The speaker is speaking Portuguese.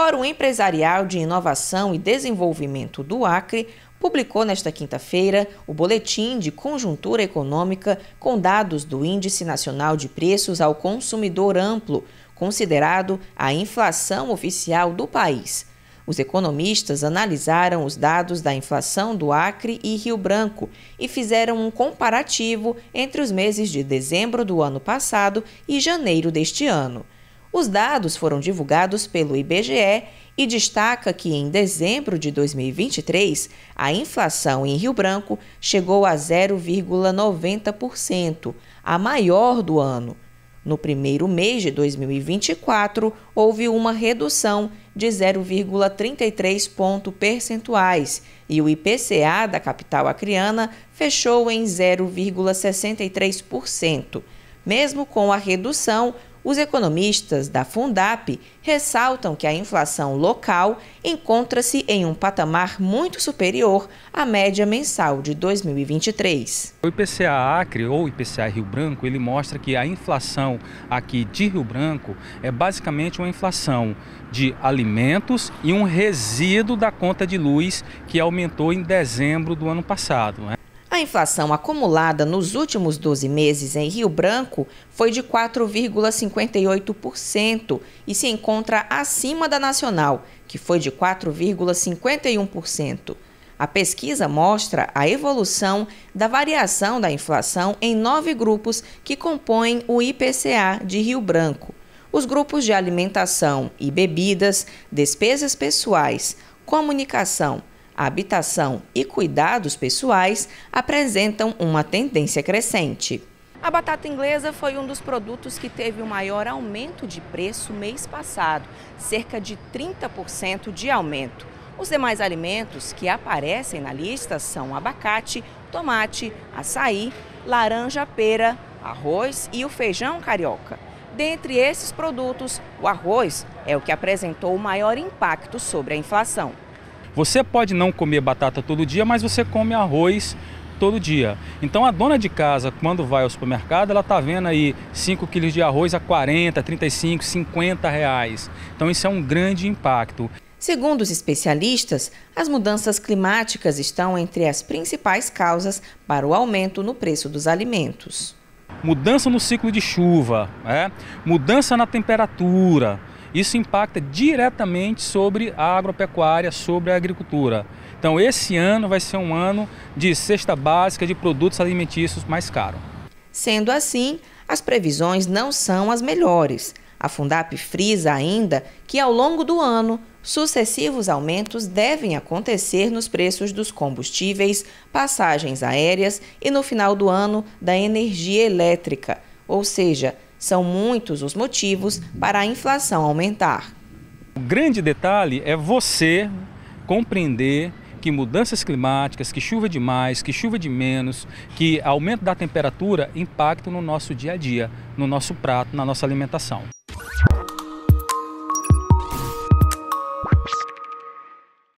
Fórum Empresarial de Inovação e Desenvolvimento do Acre publicou nesta quinta-feira o Boletim de Conjuntura Econômica com dados do Índice Nacional de Preços ao Consumidor Amplo, considerado a inflação oficial do país. Os economistas analisaram os dados da inflação do Acre e Rio Branco e fizeram um comparativo entre os meses de dezembro do ano passado e janeiro deste ano. Os dados foram divulgados pelo IBGE e destaca que em dezembro de 2023, a inflação em Rio Branco chegou a 0,90%, a maior do ano. No primeiro mês de 2024, houve uma redução de 0,33 ponto percentuais e o IPCA da capital acriana fechou em 0,63%. Mesmo com a redução, os economistas da Fundap ressaltam que a inflação local encontra-se em um patamar muito superior à média mensal de 2023. O IPCA Acre ou IPCA Rio Branco, ele mostra que a inflação aqui de Rio Branco é basicamente uma inflação de alimentos e um resíduo da conta de luz que aumentou em dezembro do ano passado. Né? A inflação acumulada nos últimos 12 meses em Rio Branco foi de 4,58% e se encontra acima da nacional, que foi de 4,51%. A pesquisa mostra a evolução da variação da inflação em nove grupos que compõem o IPCA de Rio Branco. Os grupos de alimentação e bebidas, despesas pessoais, comunicação, habitação e cuidados pessoais apresentam uma tendência crescente. A batata inglesa foi um dos produtos que teve o maior aumento de preço mês passado, cerca de 30% de aumento. Os demais alimentos que aparecem na lista são abacate, tomate, açaí, laranja pera, arroz e o feijão carioca. Dentre esses produtos, o arroz é o que apresentou o maior impacto sobre a inflação. Você pode não comer batata todo dia, mas você come arroz todo dia. Então a dona de casa, quando vai ao supermercado, ela está vendo aí 5 quilos de arroz a 40, 35, 50 reais. Então isso é um grande impacto. Segundo os especialistas, as mudanças climáticas estão entre as principais causas para o aumento no preço dos alimentos. Mudança no ciclo de chuva, né? mudança na temperatura, isso impacta diretamente sobre a agropecuária, sobre a agricultura. Então, esse ano vai ser um ano de cesta básica de produtos alimentícios mais caro. Sendo assim, as previsões não são as melhores. A Fundap frisa ainda que, ao longo do ano, sucessivos aumentos devem acontecer nos preços dos combustíveis, passagens aéreas e, no final do ano, da energia elétrica. Ou seja, são muitos os motivos para a inflação aumentar. O grande detalhe é você compreender que mudanças climáticas, que chuva demais, que chuva de menos, que aumento da temperatura impactam no nosso dia a dia, no nosso prato, na nossa alimentação.